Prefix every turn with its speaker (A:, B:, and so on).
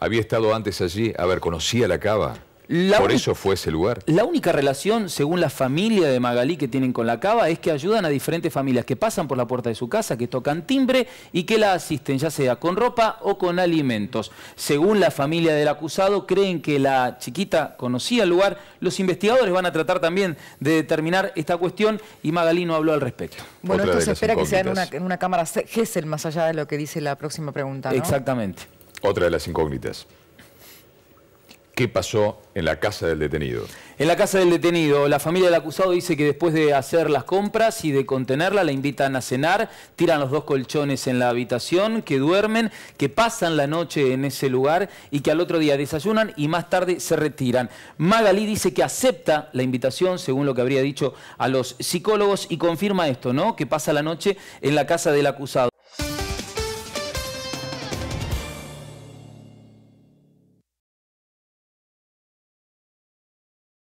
A: había estado antes allí, a ver, conocía la cava. Por eso fue ese lugar.
B: La única relación, según la familia de Magalí que tienen con la cava, es que ayudan a diferentes familias que pasan por la puerta de su casa, que tocan timbre y que la asisten, ya sea con ropa o con alimentos. Según la familia del acusado, creen que la chiquita conocía el lugar. Los investigadores van a tratar también de determinar esta cuestión y Magalí no habló al respecto. Bueno, esto se espera que sea en
C: una, cámara Gessel, más allá de lo que dice la próxima pregunta.
B: Exactamente.
A: Otra de las incógnitas. ¿Qué pasó en la casa del detenido?
B: En la casa del detenido, la familia del acusado dice que después de hacer las compras y de contenerla, la invitan a cenar, tiran los dos colchones en la habitación, que duermen, que pasan la noche en ese lugar y que al otro día desayunan y más tarde se retiran. Magalí dice que acepta la invitación, según lo que habría dicho a los psicólogos, y confirma esto, ¿no? Que pasa la noche en la casa del acusado.